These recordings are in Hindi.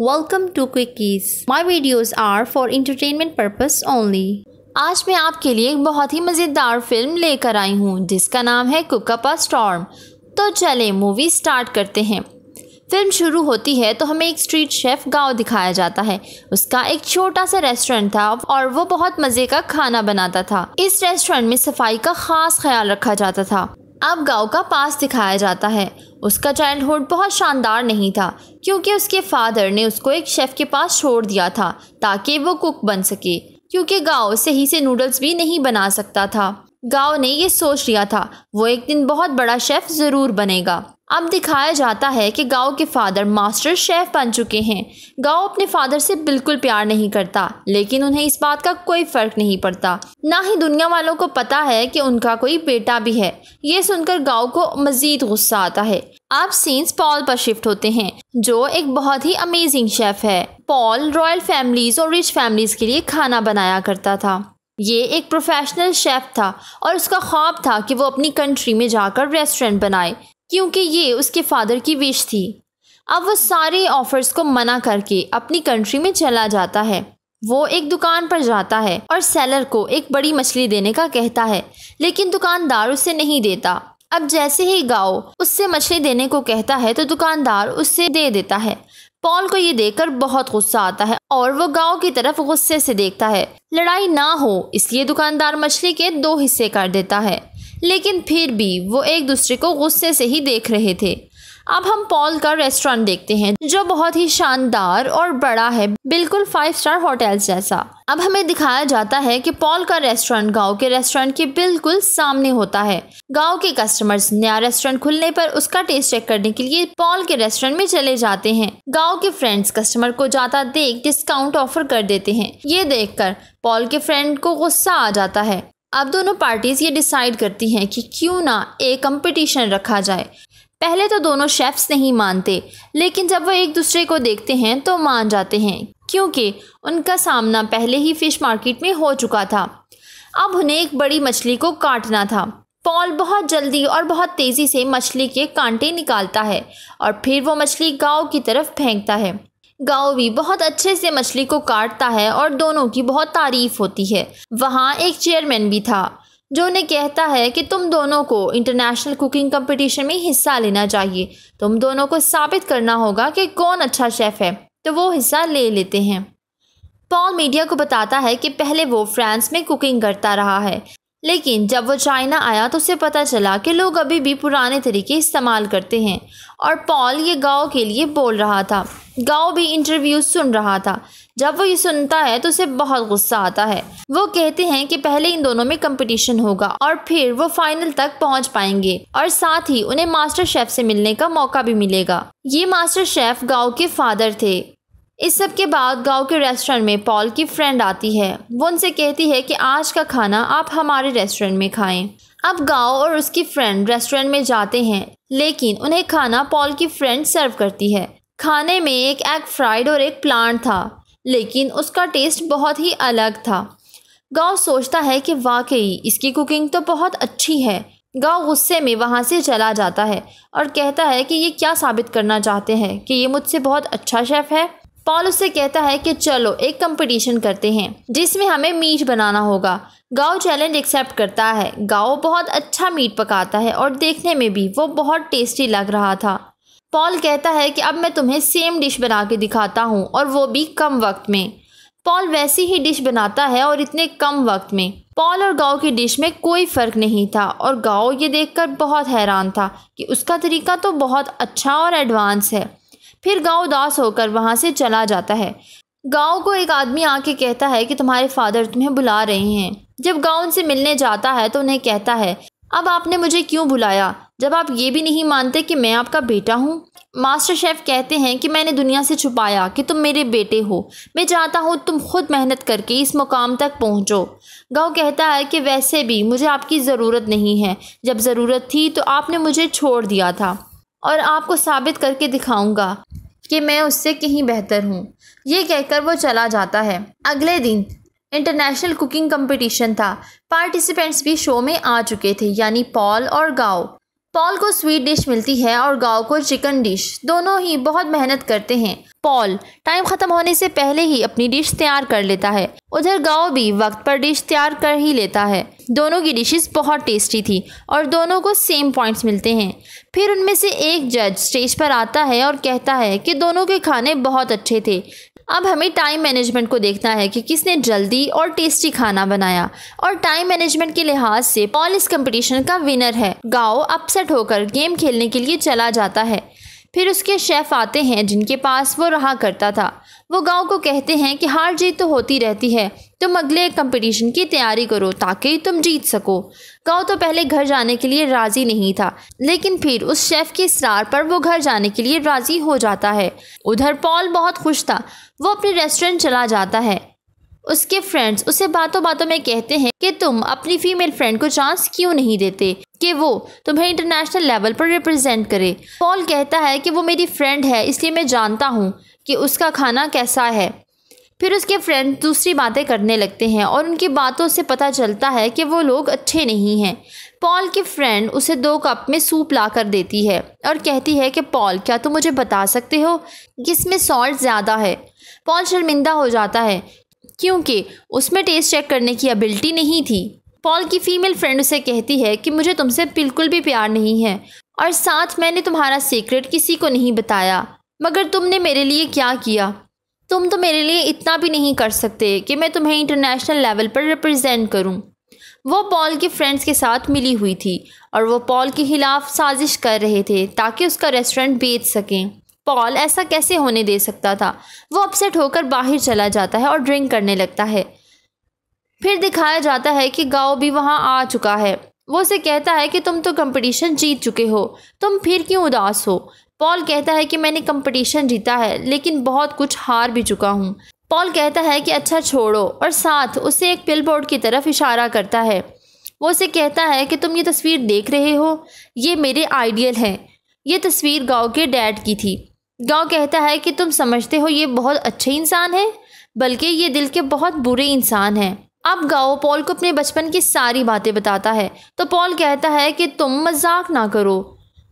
Welcome to Quickies my videos are for entertainment purpose only आज मैं आपके लिए एक बहुत ही मज़ेदार फिल्म लेकर आई हूँ जिसका नाम है कुकपा स्टॉर्म तो चले मूवी स्टार्ट करते हैं फिल्म शुरू होती है तो हमें एक स्ट्रीट शेफ गांव दिखाया जाता है उसका एक छोटा सा रेस्टोरेंट था और वो बहुत मज़े का खाना बनाता था इस रेस्टोरेंट में सफाई का खास ख्याल रखा जाता था अब गांव का पास दिखाया जाता है उसका चाइल्डहुड बहुत शानदार नहीं था क्योंकि उसके फादर ने उसको एक शेफ़ के पास छोड़ दिया था ताकि वो कुक बन सके क्योंकि गाँव सही से नूडल्स भी नहीं बना सकता था गांव ने ये सोच लिया था वो एक दिन बहुत बड़ा शेफ़ ज़रूर बनेगा अब दिखाया जाता है कि गाओ के फादर मास्टर शेफ़ बन चुके हैं गाओ अपने फादर से बिल्कुल प्यार नहीं करता लेकिन उन्हें इस बात का कोई फ़र्क नहीं पड़ता ना ही दुनिया वालों को पता है कि उनका कोई बेटा भी है ये सुनकर गाओ को मज़ीद गुस्सा आता है अब सीन्स पॉल पर शिफ्ट होते हैं जो एक बहुत ही अमेजिंग शेफ़ है पॉल रॉयल फैमिलीज़ और रिच फैमिलीज़ के लिए खाना बनाया करता था ये एक प्रोफेशनल शेफ़ था और उसका ख्वाब था कि वो अपनी कंट्री में जाकर रेस्टोरेंट बनाए क्योंकि ये उसके फादर की विश थी अब वो सारे ऑफर्स को मना करके अपनी कंट्री में चला जाता है वो एक दुकान पर जाता है और सेलर को एक बड़ी मछली देने का कहता है लेकिन दुकानदार उसे नहीं देता अब जैसे ही गाओ उससे मछली देने को कहता है तो दुकानदार उससे दे देता है पॉल को ये देखकर बहुत गुस्सा आता है और वो गाँव की तरफ गुस्से से देखता है लड़ाई ना हो इसलिए दुकानदार मछली के दो हिस्से कर देता है लेकिन फिर भी वो एक दूसरे को गुस्से से ही देख रहे थे अब हम पॉल का रेस्टोरेंट देखते हैं जो बहुत ही शानदार और बड़ा है बिल्कुल फाइव स्टार होटल जैसा अब हमें दिखाया जाता है कि पॉल का रेस्टोरेंट गांव के रेस्टोरेंट के बिल्कुल सामने होता है गांव के कस्टमर्स नया रेस्टोरेंट खुलने पर उसका टेस्ट चेक करने के लिए पॉल के रेस्टोरेंट में चले जाते हैं गांव के फ्रेंड्स कस्टमर को जाता देख डिस्काउंट ऑफर कर देते हैं ये देखकर पॉल के फ्रेंड को गुस्सा आ जाता है अब दोनों पार्टीज़ ये डिसाइड करती हैं कि क्यों ना एक कंपटीशन रखा जाए पहले तो दोनों शेफ्स नहीं मानते लेकिन जब वह एक दूसरे को देखते हैं तो मान जाते हैं क्योंकि उनका सामना पहले ही फ़िश मार्केट में हो चुका था अब उन्हें एक बड़ी मछली को काटना था पॉल बहुत जल्दी और बहुत तेज़ी से मछली के कांटे निकालता है और फिर वो मछली गांव की तरफ फेंकता है गाँव भी बहुत अच्छे से मछली को काटता है और दोनों की बहुत तारीफ होती है वहाँ एक चेयरमैन भी था जो उन्हें कहता है कि तुम दोनों को इंटरनेशनल कुकिंग कंपटीशन में हिस्सा लेना चाहिए तुम दोनों को साबित करना होगा कि कौन अच्छा शेफ़ है तो वो हिस्सा ले लेते हैं पॉल मीडिया को बताता है कि पहले वो फ्रांस में कुकिंग करता रहा है लेकिन जब वो चाइना आया तो उसे पता चला कि लोग अभी भी पुराने तरीके इस्तेमाल करते हैं और पॉल ये गाँव के लिए बोल रहा था गाँव भी इंटरव्यू सुन रहा था जब वो ये सुनता है तो उसे बहुत गुस्सा आता है वो कहते हैं कि पहले इन दोनों में कंपटीशन होगा और फिर वो फाइनल तक पहुंच पाएंगे और साथ ही उन्हें मास्टर शेफ से मिलने का मौका भी मिलेगा ये मास्टर शेफ गांव के फादर थे इस सब के बाद गांव के रेस्टोरेंट में पॉल की फ्रेंड आती है वो उनसे कहती है कि आज का खाना आप हमारे रेस्टोरेंट में खाएं अब गांव और उसकी फ्रेंड रेस्टोरेंट में जाते हैं लेकिन उन्हें खाना पॉल की फ्रेंड सर्व करती है खाने में एक एग फ्राइड और एक प्लांट था लेकिन उसका टेस्ट बहुत ही अलग था गांव सोचता है कि वाकई इसकी कुकिंग तो बहुत अच्छी है गांव गुस्से में वहाँ से चला जाता है और कहता है कि ये क्या साबित करना चाहते हैं कि ये मुझसे बहुत अच्छा शेफ़ है पॉल उससे कहता है कि चलो एक कंपटीशन करते हैं जिसमें हमें मीट बनाना होगा गाओ चैलेंज एक्सेप्ट करता है गाओ बहुत अच्छा मीट पकाता है और देखने में भी वो बहुत टेस्टी लग रहा था पॉल कहता है कि अब मैं तुम्हें सेम डिश बना के दिखाता हूँ और वो भी कम वक्त में पॉल वैसी ही डिश बनाता है और इतने कम वक्त में पॉल और गाओ की डिश में कोई फ़र्क नहीं था और गाओ ये देखकर बहुत हैरान था कि उसका तरीका तो बहुत अच्छा और एडवांस है फिर गांव उदास होकर वहाँ से चला जाता है गांव को एक आदमी आके कहता है कि तुम्हारे फादर तुम्हें बुला रहे हैं जब गांव उनसे मिलने जाता है तो उन्हें कहता है अब आपने मुझे क्यों बुलाया जब आप ये भी नहीं मानते कि मैं आपका बेटा हूँ मास्टर शेफ कहते हैं कि मैंने दुनिया से छुपाया कि तुम मेरे बेटे हो मैं चाहता हूँ तुम खुद मेहनत करके इस मुकाम तक पहुँचो गाँव कहता है कि वैसे भी मुझे आपकी ज़रूरत नहीं है जब ज़रूरत थी तो आपने मुझे छोड़ दिया था और आपको साबित करके दिखाऊंगा कि मैं उससे कहीं बेहतर हूँ ये कहकर वो चला जाता है अगले दिन इंटरनेशनल कुकिंग कंपटीशन था पार्टिसिपेंट्स भी शो में आ चुके थे यानी पॉल और गाओ पॉल को स्वीट डिश मिलती है और गाओ को चिकन डिश दोनों ही बहुत मेहनत करते हैं पॉल टाइम खत्म होने से पहले ही अपनी डिश तैयार कर लेता है उधर गाँव भी वक्त पर डिश तैयार कर ही लेता है दोनों की डिशेस बहुत टेस्टी थी और दोनों को सेम पॉइंट्स मिलते हैं फिर उनमें से एक जज स्टेज पर आता है और कहता है कि दोनों के खाने बहुत अच्छे थे अब हमें टाइम मैनेजमेंट को देखना है कि किसने जल्दी और टेस्टी खाना बनाया और टाइम मैनेजमेंट के लिहाज से पॉल इस कंपटीशन का विनर है गाओ अपसेट होकर गेम खेलने के लिए चला जाता है फिर उसके शेफ़ आते हैं जिनके पास वो रहा करता था वो गांव को कहते हैं कि हार जीत तो होती रहती है तुम अगले कंपटीशन की तैयारी करो ताकि तुम जीत सको गांव तो पहले घर जाने के लिए राज़ी नहीं था लेकिन फिर उस शेफ़ के इसरार पर वो घर जाने के लिए राज़ी हो जाता है उधर पॉल बहुत खुश था वो अपने रेस्टोरेंट चला जाता है उसके फ्रेंड्स उसे बातों बातों में कहते हैं कि तुम अपनी फीमेल फ्रेंड को चांस क्यों नहीं देते कि वो तुम्हें इंटरनेशनल लेवल पर रिप्रेजेंट करे पॉल कहता है कि वो मेरी फ्रेंड है इसलिए मैं जानता हूँ कि उसका खाना कैसा है फिर उसके फ्रेंड दूसरी बातें करने लगते हैं और उनकी बातों से पता चलता है कि वो लोग अच्छे नहीं हैं पॉल की फ्रेंड उसे दो कप में सूप ला कर देती है और कहती है कि पॉल क्या तुम मुझे बता सकते हो कि इसमें सॉल्ट ज़्यादा है पॉल शर्मिंदा हो जाता है क्योंकि उसमें टेस्ट चेक करने की एबिलिटी नहीं थी पॉल की फ़ीमेल फ्रेंड उसे कहती है कि मुझे तुमसे बिल्कुल भी प्यार नहीं है और साथ मैंने तुम्हारा सीक्रेट किसी को नहीं बताया मगर तुमने मेरे लिए क्या किया तुम तो मेरे लिए इतना भी नहीं कर सकते कि मैं तुम्हें इंटरनेशनल लेवल पर रिप्रेजेंट करूं। वो पॉल के फ्रेंड्स के साथ मिली हुई थी और वो पॉल के खिलाफ साजिश कर रहे थे ताकि उसका रेस्टोरेंट बेच सकें पॉल ऐसा कैसे होने दे सकता था वो अपसेट होकर बाहर चला जाता है और ड्रिंक करने लगता है फिर दिखाया जाता है कि गाओ भी वहाँ आ चुका है वो उसे कहता है कि तुम तो कंपटीशन जीत चुके हो तुम फिर क्यों उदास हो पॉल कहता है कि मैंने कंपटीशन जीता है लेकिन बहुत कुछ हार भी चुका हूँ पॉल कहता है कि अच्छा छोड़ो और साथ उसे एक पिल बोर्ड की तरफ इशारा करता है वो उसे कहता है कि तुम ये तस्वीर देख रहे हो ये मेरे आइडियल हैं ये तस्वीर गाँव के डैड की थी गाँव कहता है कि तुम समझते हो ये बहुत अच्छे इंसान है बल्कि ये दिल के बहुत बुरे इंसान हैं अब गाओ पॉल को अपने बचपन की सारी बातें बताता है तो पॉल कहता है कि तुम मजाक ना करो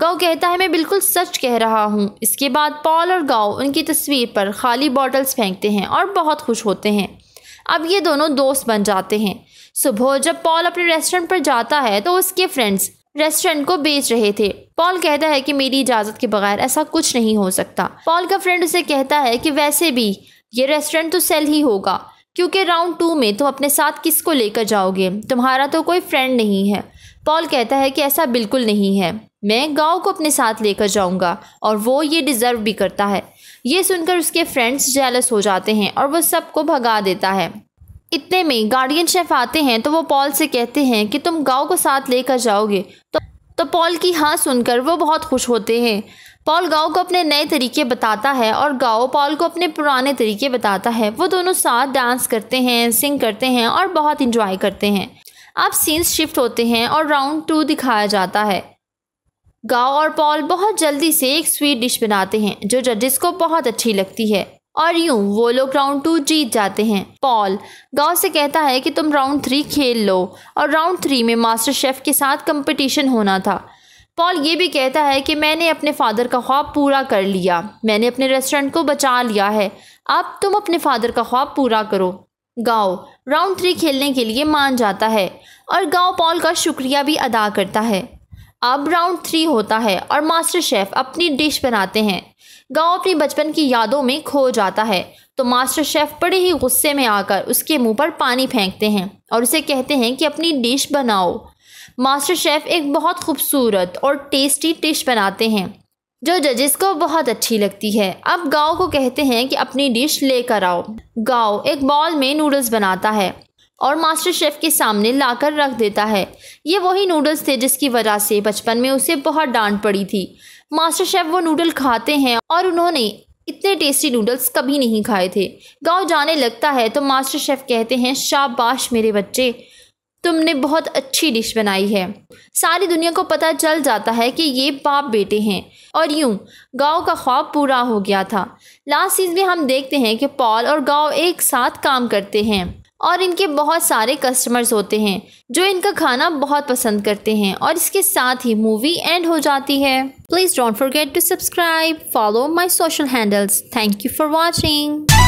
गाओ कहता है मैं बिल्कुल सच कह रहा हूँ इसके बाद पॉल और गाओ उनकी तस्वीर पर खाली बॉटल्स फेंकते हैं और बहुत खुश होते हैं अब ये दोनों दोस्त बन जाते हैं सुबह जब पॉल अपने रेस्टोरेंट पर जाता है तो उसके फ्रेंड्स रेस्टोरेंट को बेच रहे थे पॉल कहता है कि मेरी इजाज़त के बगैर ऐसा कुछ नहीं हो सकता पॉल का फ्रेंड उसे कहता है कि वैसे भी ये रेस्टोरेंट तो सेल ही होगा क्योंकि राउंड टू में तुम अपने साथ किस को लेकर जाओगे तुम्हारा तो कोई फ्रेंड नहीं है पॉल कहता है कि ऐसा बिल्कुल नहीं है मैं गाँव को अपने साथ लेकर जाऊँगा और वो ये डिज़र्व भी करता है ये सुनकर उसके फ्रेंड्स जेलस हो जाते हैं और वह सबको भगा देता है इतने में गार्डियन शेफ आते हैं तो वो पॉल से कहते हैं कि तुम गाँव को साथ लेकर जाओगे तो तो पॉल की हाँ सुनकर वो बहुत खुश होते हैं पॉल गाओ को अपने नए तरीके बताता है और गाओ पॉल को अपने पुराने तरीके बताता है वो दोनों साथ डांस करते हैं सिंग करते हैं और बहुत इंजॉय करते हैं अब सीन्स शिफ्ट होते हैं और राउंड टू दिखाया जाता है गाओ और पॉल बहुत जल्दी से एक स्वीट डिश बनाते हैं जो जजेस को बहुत अच्छी लगती है और यूं वो लोग राउंड टू जीत जाते हैं पॉल गांव से कहता है कि तुम राउंड थ्री खेल लो और राउंड थ्री में मास्टर शेफ के साथ कंपटीशन होना था पॉल ये भी कहता है कि मैंने अपने फादर का ख्वाब पूरा कर लिया मैंने अपने रेस्टोरेंट को बचा लिया है अब तुम अपने फादर का ख्वाब पूरा करो गाओ राउंड थ्री खेलने के लिए मान जाता है और गाओ पॉल का शुक्रिया भी अदा करता है अब राउंड थ्री होता है और मास्टर शेफ़ अपनी डिश बनाते हैं गांव अपनी बचपन की यादों में खो जाता है तो मास्टर शेफ़ बड़े ही गुस्से में आकर उसके मुंह पर पानी फेंकते हैं और उसे कहते हैं कि अपनी डिश बनाओ मास्टर शेफ़ एक बहुत खूबसूरत और टेस्टी डिश बनाते हैं जो जजेस को बहुत अच्छी लगती है अब गाओ को कहते हैं कि अपनी डिश लेकर आओ गाओ एक बॉल में नूडल्स बनाता है और मास्टर शेफ़ के सामने लाकर रख देता है ये वही नूडल्स थे जिसकी वजह से बचपन में उसे बहुत डांट पड़ी थी मास्टर शेफ वो नूडल खाते हैं और उन्होंने इतने टेस्टी नूडल्स कभी नहीं खाए थे गांव जाने लगता है तो मास्टर शेफ कहते हैं शाबाश मेरे बच्चे तुमने बहुत अच्छी डिश बनाई है सारी दुनिया को पता चल जाता है कि ये बाप बेटे हैं और यूं गांव का ख्वाब पूरा हो गया था लास्ट चीज़ में हम देखते हैं कि पॉल और गांव एक साथ काम करते हैं और इनके बहुत सारे कस्टमर्स होते हैं जो इनका खाना बहुत पसंद करते हैं और इसके साथ ही मूवी एंड हो जाती है please don't forget to subscribe follow my social handles thank you for watching